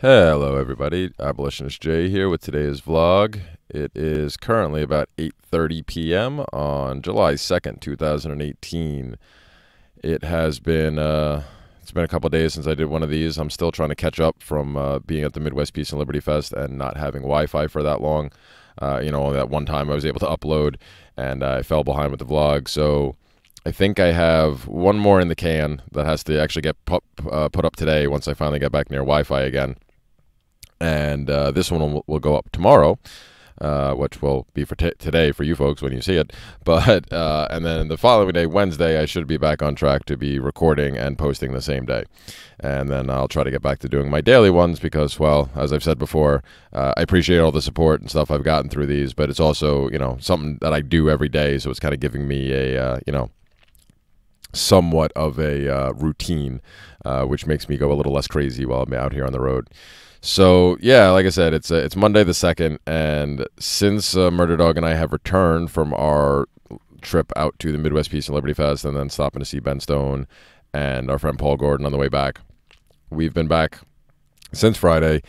Hello everybody, Abolitionist Jay here with today's vlog. It is currently about 8.30 p.m. on July 2nd, 2018. It has been, uh, it's been a couple days since I did one of these. I'm still trying to catch up from uh, being at the Midwest Peace and Liberty Fest and not having Wi-Fi for that long. Uh, you know, that one time I was able to upload and I fell behind with the vlog, so... I think I have one more in the can that has to actually get put, uh, put up today once I finally get back near Wi Fi again and uh, this one will, will, go up tomorrow, uh, which will be for today for you folks when you see it. But uh, and then the following day, Wednesday, I should be back on track to be recording and posting the same day, and then I'll try to get back to doing my daily ones because, well, as I've said before, uh, I appreciate all the support and stuff I've gotten through these, but it's also you know something that I do every day, so it's kind of giving me a uh, you know somewhat of a uh, routine, which makes me go a little less crazy while I'm out here on the road. So yeah, like I said, it's uh, it's Monday the second, and since uh, Murder Dog and I have returned from our trip out to the Midwest Peace and Liberty Fest, and then stopping to see Ben Stone and our friend Paul Gordon on the way back, we've been back since Friday.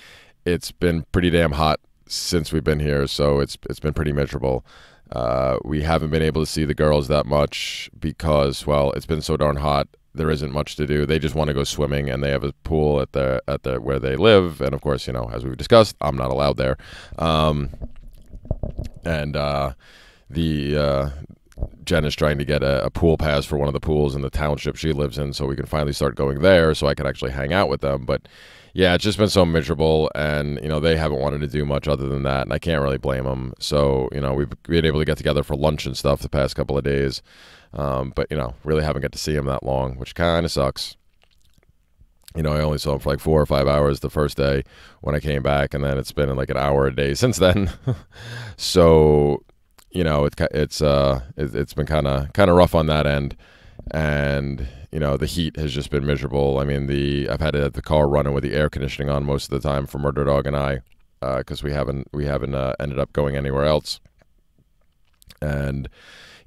It's been pretty damn hot since we've been here, so it's it's been pretty miserable. Uh, we haven't been able to see the girls that much because, well, it's been so darn hot there isn't much to do. They just want to go swimming, and they have a pool at the at the where they live. And of course, you know, as we've discussed, I'm not allowed there. Um, and uh, the uh, Jen is trying to get a, a, pool pass for one of the pools in the township she lives in, so we can finally start going there, so I can actually hang out with them. But yeah, it's just been so miserable, and you know they haven't wanted to do much other than that, and I can't really blame them. So you know we've been able to get together for lunch and stuff the past couple of days, um, but you know really haven't got to see him that long, which kind of sucks. You know, I only saw him for like four or five hours the first day when I came back, and then it's been like an hour a day since then. so, you know, it's it's uh, it's been kind of kind of rough on that end, and you know the heat has just been miserable. I mean the I've had uh, the car running with the air conditioning on most of the time for Murder Dog and I because uh, we haven't we haven't uh, ended up going anywhere else. And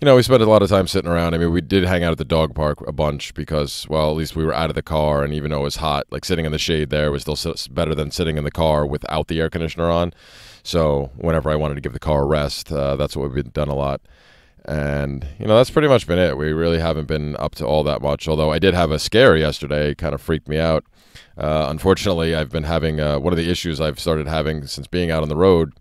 you know we spent a lot of time sitting around. I mean we did hang out at the dog park a bunch because well at least we were out of the car and even though it was hot like sitting in the shade there was still better than sitting in the car without the air conditioner on. So whenever I wanted to give the car a rest, uh, that's what we've done a lot. And, you know, that's pretty much been it. We really haven't been up to all that much, although I did have a scare yesterday, kind of freaked me out. Uh, unfortunately, I've been having uh, one of the issues I've started having since being out on the road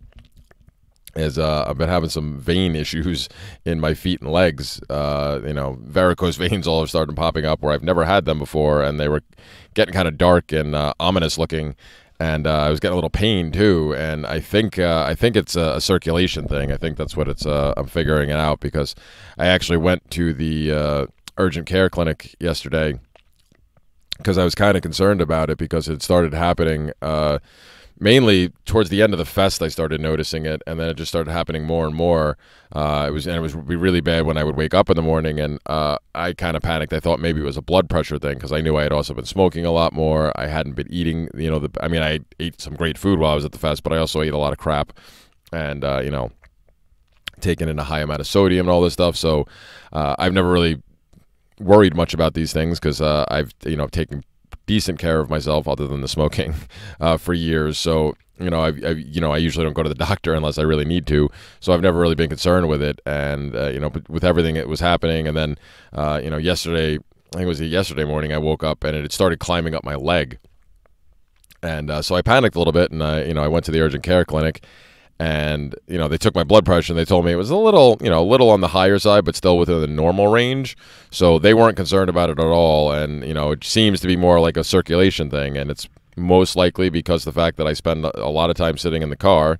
is uh, I've been having some vein issues in my feet and legs. Uh, you know, varicose veins all have started popping up where I've never had them before, and they were getting kind of dark and uh, ominous looking and uh, I was getting a little pain too. And I think uh, I think it's a, a, circulation thing. I think that's what it's. Uh, I'm figuring it out because I actually went to the uh, urgent care clinic yesterday because I was kind of concerned about it because it started happening uh, mainly towards the end of the fest I started noticing it, and then it just started happening more and more. Uh, it was and it was really bad when I would wake up in the morning, and uh, I kind of panicked. I thought maybe it was a blood pressure thing because I knew I had also been smoking a lot more. I hadn't been eating, you know, the, I mean, I ate some great food while I was at the fest, but I also ate a lot of crap, and uh, you know, taking in a high amount of sodium and all this stuff. So uh, I've never really worried much about these things because uh, I've you know taken decent care of myself other than the smoking uh, for years. So you know, I, I, you know I usually don't go to the doctor unless I really need to. So I've never really been concerned with it. And uh, you know, with everything that was happening, and then uh, you know, yesterday I think it was yesterday morning I woke up and it had started climbing up my leg. And uh, so I panicked a little bit, and I, you know, I went to the urgent care clinic, and you know they took my blood pressure and they told me it was a little you know a little on the higher side but still within the normal range so they weren't concerned about it at all and you know it seems to be more like a circulation thing and it's most likely because the fact that i spend a lot of time sitting in the car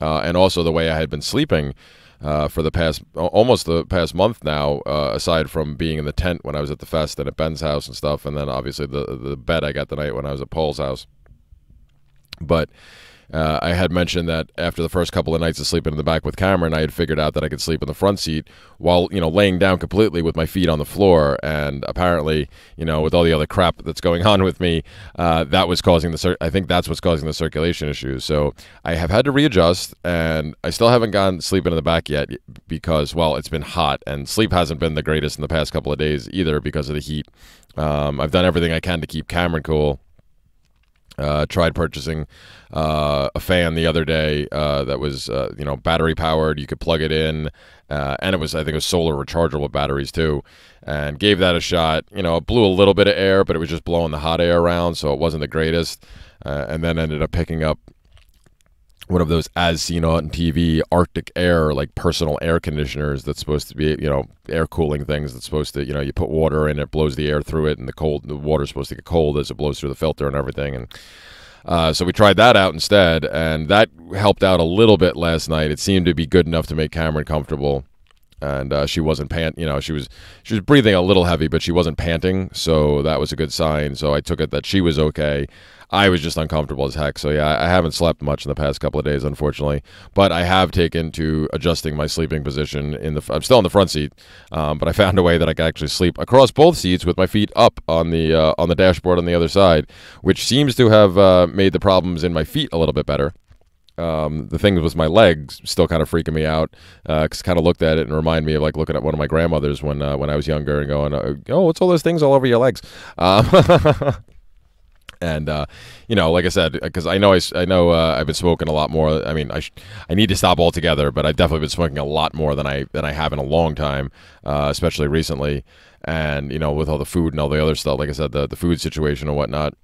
uh, and also the way i had been sleeping uh, for the past almost the past month now uh, aside from being in the tent when i was at the fest and at ben's house and stuff and then obviously the the bed i got the night when i was at paul's house but uh, I had mentioned that after the first couple of nights of sleeping in the back with Cameron, I had figured out that I could sleep in the front seat while you know laying down completely with my feet on the floor. And apparently, you know, with all the other crap that's going on with me, uh, that was causing the. I think that's what's causing the circulation issues. So I have had to readjust, and I still haven't gone sleeping in the back yet because well, it's been hot and sleep hasn't been the greatest in the past couple of days either because of the heat. Um, I've done everything I can to keep Cameron cool uh, tried purchasing uh, a fan the other day uh, that was uh, you know battery powered. You could plug it in, uh, and it was I think it was solar rechargeable batteries too. And gave that a shot. You know, it blew a little bit of air, but it was just blowing the hot air around, so it wasn't the greatest. Uh, and then ended up picking up one of those as seen on TV Arctic air like personal air conditioners that's supposed to be you know air cooling things that's supposed to you know you put water in it blows the air through it and the cold the water's supposed to get cold as it blows through the filter and everything and uh, so we tried that out instead and that helped out a little bit last night it seemed to be good enough to make Cameron comfortable and uh, she wasn't pant. You know, she was she was breathing a little heavy, but she wasn't panting, so that was a good sign. So I took it that she was okay. I was just uncomfortable as heck. So yeah, I haven't slept much in the past couple of days, unfortunately. But I have taken to adjusting my sleeping position. In the I'm still in the front seat, um, but I found a way that I could actually sleep across both seats with my feet up on the uh, on the dashboard on the other side, which seems to have uh, made the problems in my feet a little bit better um, the thing was my legs still kind of freaking me out because uh, kind of looked at it and reminded me of like looking at one of my grandmothers when uh, when I was younger and going, uh, oh, what's all those things all over your legs? Um, and uh, you know, like I said, because uh, I know I, I know uh, I've been smoking a lot more. I mean, I sh- I need to stop altogether, but I've definitely been smoking a lot more than I than I have in a long time, uh, especially recently. And you know, with all the food and all the other stuff, like I said, the the food situation and whatnot.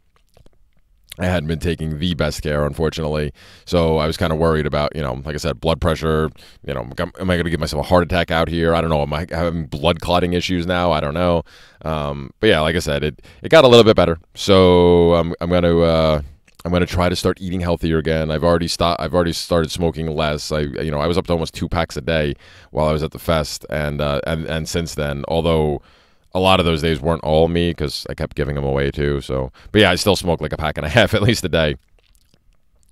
I hadn't been taking the best care, unfortunately. So I was kind of worried about, you know, like I said, blood pressure. You know, am I going to give myself a heart attack out here? I don't know. Am I having blood clotting issues now? I don't know. Um, but yeah, like I said, it, it got a little bit better. So I'm, I'm going to. Uh, I'm going to try to start eating healthier again. I've already stopped. I've already started smoking less. I, you know, I was up to almost two packs a day while I was at the fest, and uh, and and since then, although a lot of those days weren't all me because I kept giving them away too. So, but yeah, I still smoke like a pack and a half at least a day.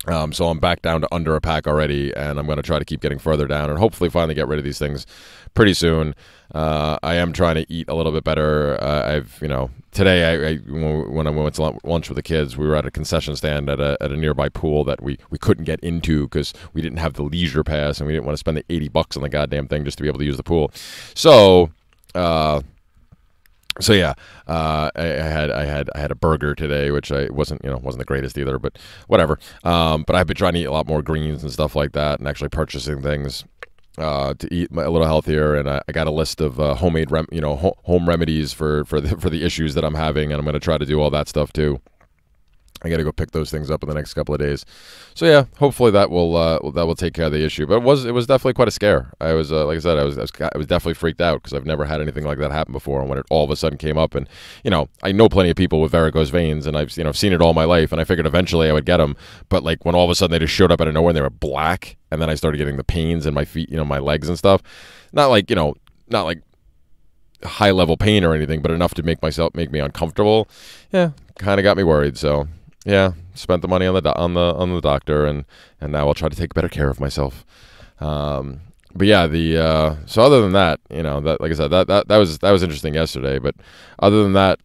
Um, so I'm back down to under a pack already, and I'm going to try to keep getting further down and hopefully finally get rid of these things pretty soon. Uh, I am trying to eat a little bit better. Uh, I've, you know, today I, I, when I went to lunch with the kids, we were at a concession stand at a, at a nearby pool that we, we couldn't get into because we didn't have the leisure pass and we didn't want to spend the 80 bucks on the goddamn thing just to be able to use the pool. So, uh, so yeah, uh, I, I, had I had I had a burger today, which I wasn't you know wasn't the greatest either, but whatever. Um, but I've been trying to eat a lot more greens and stuff like that, and actually purchasing things uh, to eat a little healthier. And I, I got a list of uh, homemade rem- you know ho- home remedies for for the, for the issues that I'm having, and I'm going to try to do all that stuff too. I got to go pick those things up in the next couple of days. So yeah, hopefully that will uh, that will take care of the issue. But it was it was definitely quite a scare. I was uh, like I said, I was, I was, I was definitely freaked out because I've never had anything like that happen before. And when it all of a sudden came up, and you know, I know plenty of people with varicose veins, and I've you know seen it all my life, and I figured eventually I would get them. But like when all of a sudden they just showed up out of nowhere and they were black, and then I started getting the pains in my feet, you know, my legs and stuff. Not like you know, not like high level pain or anything, but enough to make myself make me uncomfortable. Yeah, kind of got me worried. So yeah, spent the money on the do- on the on the doctor, and and now I'll try to take better care of myself. Um, but yeah, the uh, so other than that, you know, that like I said, that, that that was that was interesting yesterday. But other than that,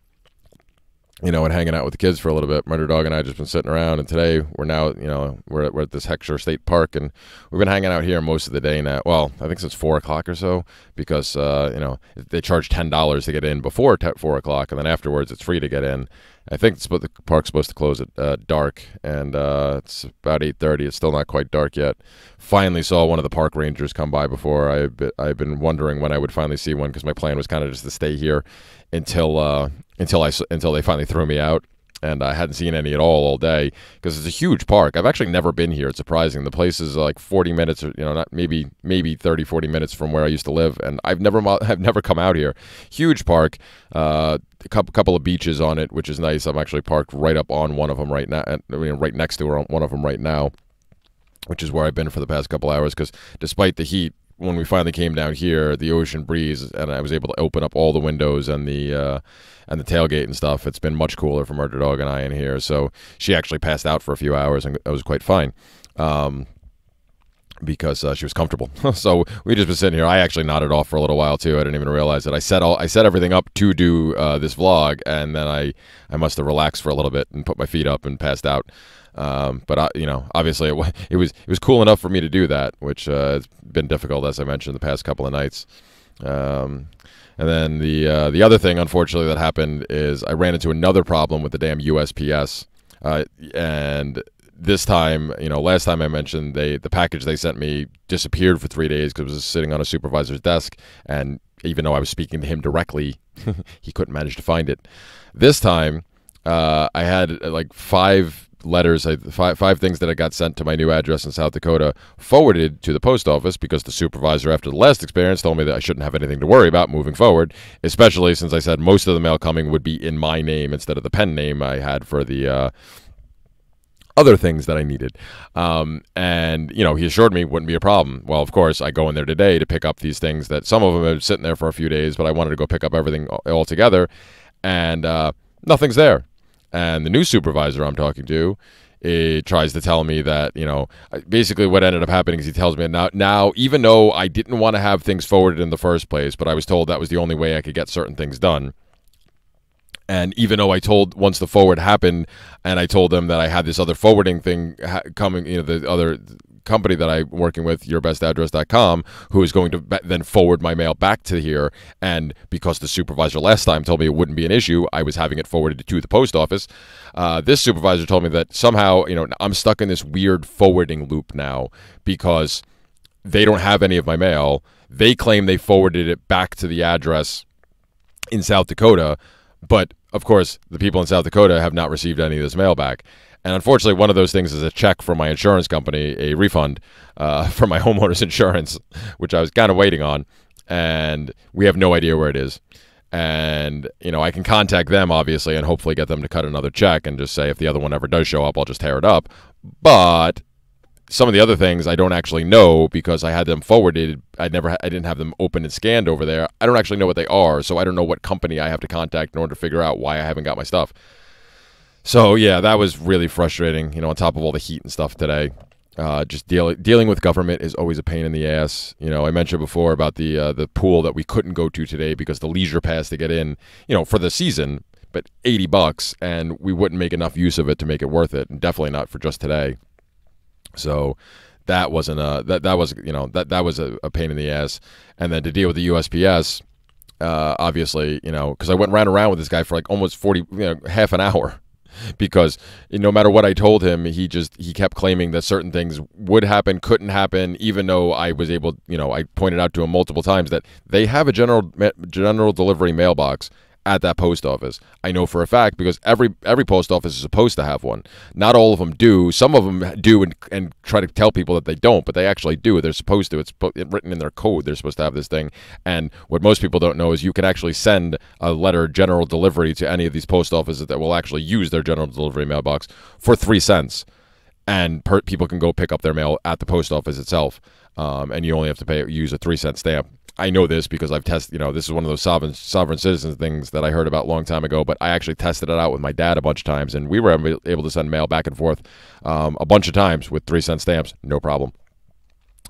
you know, and hanging out with the kids for a little bit. Murder Dog and I just been sitting around, and today we're now, you know, we're at, we're at this Heckscher State Park, and we've been hanging out here most of the day now. Well, I think since four o'clock or so, because uh, you know they charge ten dollars to get in before t- four o'clock, and then afterwards it's free to get in. I think the park's supposed to close at uh, dark, and uh, it's about eight thirty. It's still not quite dark yet. Finally, saw one of the park rangers come by before. I I've been wondering when I would finally see one because my plan was kind of just to stay here until uh, until I until they finally threw me out and I hadn't seen any at all all day because it's a huge park. I've actually never been here. It's surprising. The place is like 40 minutes or you know, not maybe maybe 30 40 minutes from where I used to live and I've never I've never come out here. Huge park. Uh, a couple of beaches on it, which is nice. I'm actually parked right up on one of them right now, I mean, right next to one of them right now which is where I've been for the past couple hours because despite the heat, when we finally came down here, the ocean breeze, and I was able to open up all the windows and the uh, and the tailgate and stuff. It's been much cooler for Murder Dog and I in here. So she actually passed out for a few hours, and I was quite fine. Um, because uh, she was comfortable. so we just been sitting here. I actually nodded off for a little while too. I didn't even realize it. I set all I set everything up to do uh, this vlog, and then I I must have relaxed for a little bit and put my feet up and passed out. Um, but I, you know, obviously it, it, was it was cool enough for me to do that, which uh, has been difficult as I mentioned the past couple of nights. Um, and then the uh, the other thing, unfortunately, that happened is I ran into another problem with the damn USPS, uh, and this time, you know, last time I mentioned they the package they sent me disappeared for three days because it was sitting on a supervisor's desk, and even though I was speaking to him directly, he couldn't manage to find it. This time, uh, I had uh, like five letters, five five things that I got sent to my new address in South Dakota forwarded to the post office because the supervisor, after the last experience, told me that I shouldn't have anything to worry about moving forward, especially since I said most of the mail coming would be in my name instead of the pen name I had for the. Uh, other things that I needed. Um, and, you know, he assured me wouldn't be a problem. Well, of course, I go in there today to pick up these things that some of them have been sitting there for a few days, but I wanted to go pick up everything all together. And uh, nothing's there. And the new supervisor I'm talking to, he eh, tries to tell me that you know basically what ended up happening is he tells me now now even though I didn't want to have things forwarded in the first place, but I was told that was the only way I could get certain things done. And even though I told once the forward happened, and I told them that I had this other forwarding thing coming, you know, the other company that I'm working with, yourbestaddress.com, who is going to then forward my mail back to here. And because the supervisor last time told me it wouldn't be an issue, I was having it forwarded to the post office. Uh, this supervisor told me that somehow, you know, I'm stuck in this weird forwarding loop now because they don't have any of my mail. They claim they forwarded it back to the address in South Dakota, but of course, the people in South Dakota have not received any of this mail back. And unfortunately, one of those things is a check from my insurance company, a refund uh, for my homeowner's insurance, which I was kind of waiting on. And we have no idea where it is. And, you know, I can contact them, obviously, and hopefully get them to cut another check and just say if the other one ever does show up, I'll just tear it up. But some of the other things I don't actually know because I had them forwarded. I never, I didn't have them open and scanned over there. I don't actually know what they are, so I don't know what company I have to contact in order to figure out why I haven't got my stuff. So yeah, that was really frustrating. You know, on top of all the heat and stuff today, uh, just dealing dealing with government is always a pain in the ass. You know, I mentioned before about the uh, the pool that we couldn't go to today because the leisure pass to get in, you know, for the season, but eighty bucks, and we wouldn't make enough use of it to make it worth it, and definitely not for just today. So that wasn't a that that was you know that that was a, a pain in the ass. And then to deal with the USPS, uh, obviously you know because I went round around with this guy for like almost forty you know half an hour because no matter what I told him, he just he kept claiming that certain things would happen, couldn't happen, even though I was able, you know, I pointed out to him multiple times that they have a general general delivery mailbox at that post office. I know for a fact because every every post office is supposed to have one. Not all of them do. Some of them do and, and try to tell people that they don't, but they actually do. They're supposed to. It's written in their code. They're supposed to have this thing. And what most people don't know is you can actually send a letter general delivery to any of these post offices that will actually use their general delivery mailbox for three cents, and per, people can go pick up their mail at the post office itself. Um, and you only have to pay use a three cent stamp I know this because I've tested, you know, this is one of those sovereign, sovereign citizen things that I heard about a long time ago, but I actually tested it out with my dad a bunch of times, and we were able to send mail back and forth um, a bunch of times with three cent stamps, no problem.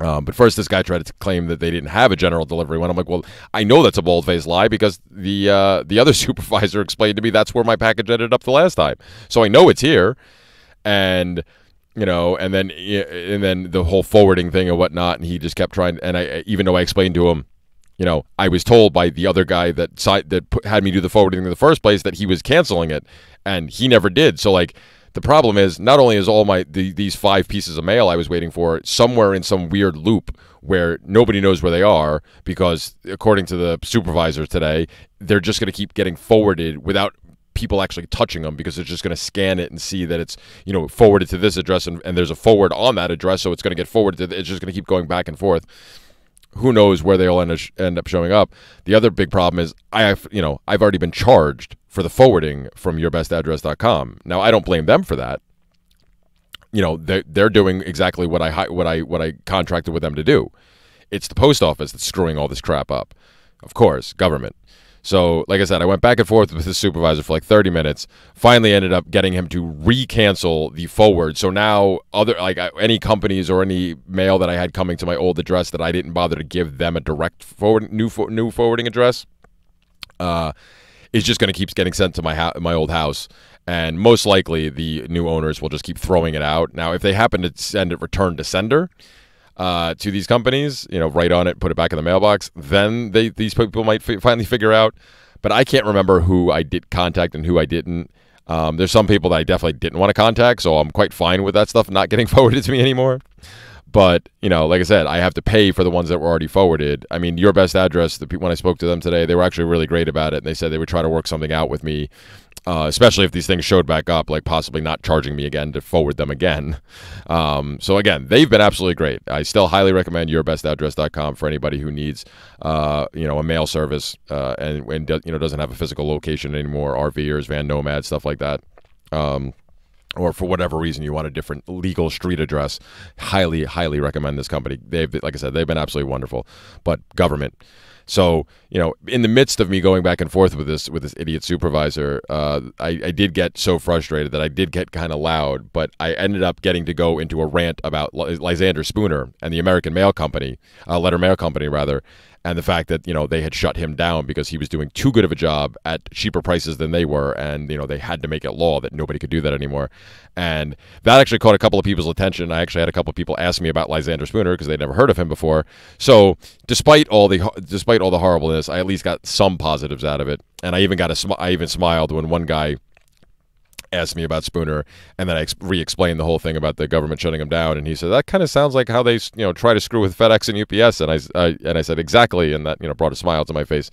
Um, but first, this guy tried to claim that they didn't have a general delivery one. I'm like, well, I know that's a bold faced lie because the uh, the other supervisor explained to me that's where my package ended up the last time. So I know it's here, and you know, and then and then the whole forwarding thing and whatnot. And he just kept trying. And I even though I explained to him you know, I was told by the other guy that that had me do the forwarding in the first place that he was canceling it, and he never did. So like, the problem is not only is all my the, these five pieces of mail I was waiting for somewhere in some weird loop where nobody knows where they are because according to the supervisor today, they're just going to keep getting forwarded without people actually touching them because they're just going to scan it and see that it's you know forwarded to this address and, and there's a forward on that address so it's going to get forwarded to, it's just going to keep going back and forth who knows where they'll end, end up showing up. The other big problem is I have, you know, I've already been charged for the forwarding from yourbestaddress.com. Now I don't blame them for that. You know, they they're doing exactly what I what I what I contracted with them to do. It's the post office that's screwing all this crap up. Of course, government. So, like I said, I went back and forth with the supervisor for like 30 minutes. Finally, ended up getting him to re-cancel the forward. So now, other like any companies or any mail that I had coming to my old address that I didn't bother to give them a direct forward new for, new forwarding address, uh, is just going to keep getting sent to my my old house. And most likely, the new owners will just keep throwing it out. Now, if they happen to send it return to sender, uh, to these companies, you know, write on it, put it back in the mailbox. Then they, these people might finally figure out. But I can't remember who I did contact and who I didn't. Um, there's some people that I definitely didn't want to contact, so I'm quite fine with that stuff not getting forwarded to me anymore. But you know, like I said, I have to pay for the ones that were already forwarded. I mean, your best address. The when I spoke to them today, they were actually really great about it, and they said they would try to work something out with me uh, especially if these things showed back up, like possibly not charging me again to forward them again. Um, so again, they've been absolutely great. I still highly recommend yourbestaddress.com for anybody who needs, uh, you know, a mail service uh, and, and you know doesn't have a physical location anymore, RVers, van nomad, stuff like that. Um, or for whatever reason you want a different legal street address, highly, highly recommend this company. They've, like I said, they've been absolutely wonderful. But government, so you know, in the midst of me going back and forth with this with this idiot supervisor, uh, I, I did get so frustrated that I did get kind of loud. But I ended up getting to go into a rant about Lysander Spooner and the American Mail Company, uh, Letter Mail Company rather, and the fact that you know they had shut him down because he was doing too good of a job at cheaper prices than they were, and you know they had to make it law that nobody could do that anymore, and that actually caught a couple of people's attention. I actually had a couple of people ask me about Lysander Spooner because they'd never heard of him before. So despite all the despite all the horribleness, I at least got some positives out of it, and I even got a sm- I even smiled when one guy asked me about Spooner, and then I re-explained the whole thing about the government shutting him down, and he said that kind of sounds like how they you know try to screw with FedEx and UPS, and I, I and I said exactly, and that you know brought a smile to my face.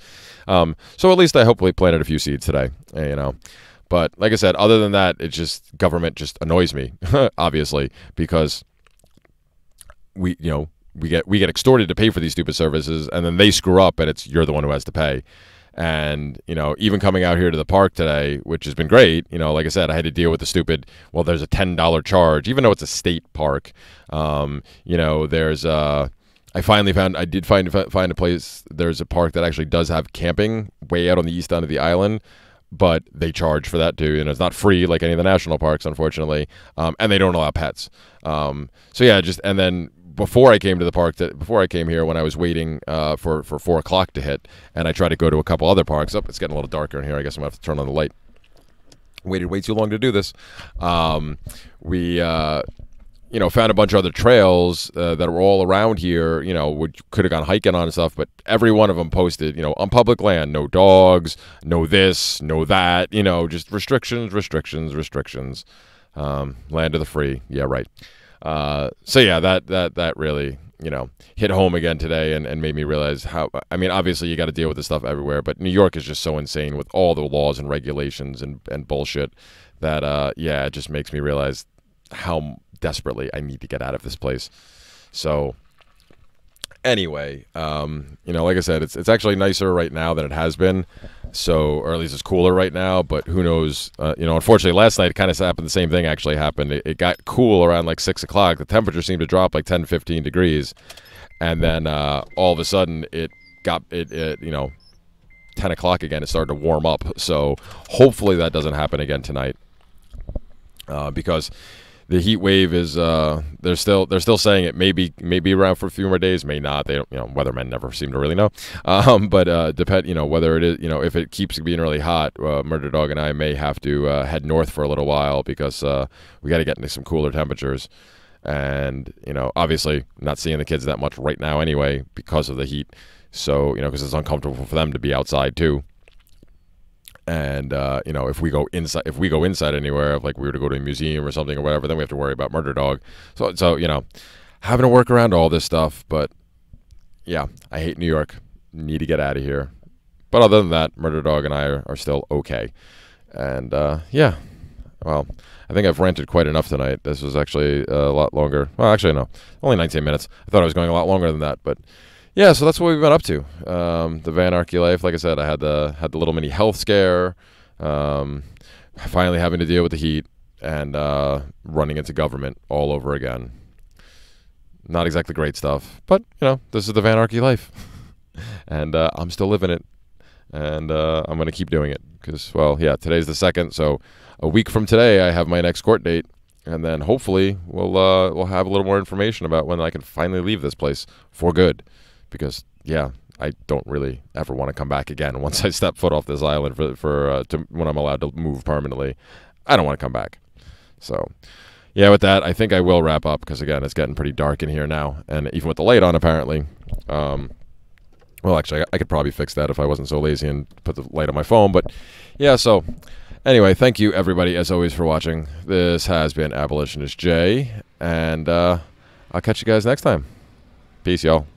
Um, so at least I hopefully planted a few seeds today, eh, you know. But like I said, other than that, it just government just annoys me, obviously, because we you know we get we get extorted to pay for these stupid services, and then they screw up, and it's you're the one who has to pay. And, you know, even coming out here to the park today, which has been great, you know, like I said, I had to deal with the stupid, well, there's a $10 charge, even though it's a state park. Um, you know, there's a. Uh, I finally found I did find find a place. There's a park that actually does have camping way out on the east end of the island, but they charge for that too, and it's not free like any of the national parks, unfortunately. Um, and they don't allow pets. Um, so yeah, just and then before I came to the park, that before I came here, when I was waiting uh, for for four o'clock to hit, and I tried to go to a couple other parks. Up, oh, it's getting a little darker in here. I guess I'm gonna have to turn on the light. Waited way too long to do this. Um, we. Uh, you know, found a bunch of other trails uh, that were all around here. You know, would could have gone hiking on and stuff, but every one of them posted, you know, on public land, no dogs, no this, no that. You know, just restrictions, restrictions, restrictions. Um, land of the free. Yeah, right. Uh, so yeah, that that that really you know hit home again today and, and made me realize how I mean obviously you got to deal with this stuff everywhere, but New York is just so insane with all the laws and regulations and and bullshit that uh, yeah it just makes me realize how desperately I need to get out of this place. So anyway, um, you know, like I said, it's it's actually nicer right now than it has been. So, or at least it's cooler right now. But who knows? Uh, you know, unfortunately, last night it kind of happened. The same thing actually happened. It, it got cool around like six o'clock. The temperature seemed to drop like 10, 15 degrees, and then uh, all of a sudden it got it, it you know 10 o'clock again it started to warm up so hopefully that doesn't happen again tonight uh, because the heat wave is uh, they're still they're still saying it may be, may be around for a few more days, may not. They don't, you know, weathermen never seem to really know. Um, but uh, depend, you know, whether it is, you know, if it keeps being really hot, uh, Murder Dog and I may have to uh, head north for a little while because uh we got to get into some cooler temperatures. And you know, obviously, not seeing the kids that much right now anyway because of the heat. So you know, because it's uncomfortable for them to be outside too and uh, you know if we go inside if we go inside anywhere if like we were to go to a museum or something or whatever then we have to worry about murder dog so so you know having to work around all this stuff but yeah i hate new york need to get out of here but other than that murder dog and i are, are still okay and uh, yeah well i think i've ranted quite enough tonight this was actually a lot longer well actually no only 19 minutes i thought i was going a lot longer than that but yeah, so that's what we've been up to. Um, the Vanarchy life. Like I said, I had the had the little mini health scare. Um, finally having to deal with the heat and uh, running into government all over again. Not exactly great stuff, but you know, this is the Vanarchy life, and uh, I'm still living it, and uh, I'm gonna keep doing it because, well, yeah, today's the second, so a week from today I have my next court date, and then hopefully we'll uh, we'll have a little more information about when I can finally leave this place for good because yeah, I don't really ever want to come back again once I step foot off this island for for uh, to, when I'm allowed to move permanently. I don't want to come back. So, yeah, with that, I think I will wrap up because again, it's getting pretty dark in here now, and even with the light on, apparently. Um, well, actually, I, I could probably fix that if I wasn't so lazy and put the light on my phone. But yeah, so anyway, thank you everybody as always for watching. This has been Abolitionist Jay, and uh, I'll catch you guys next time. Peace, y'all.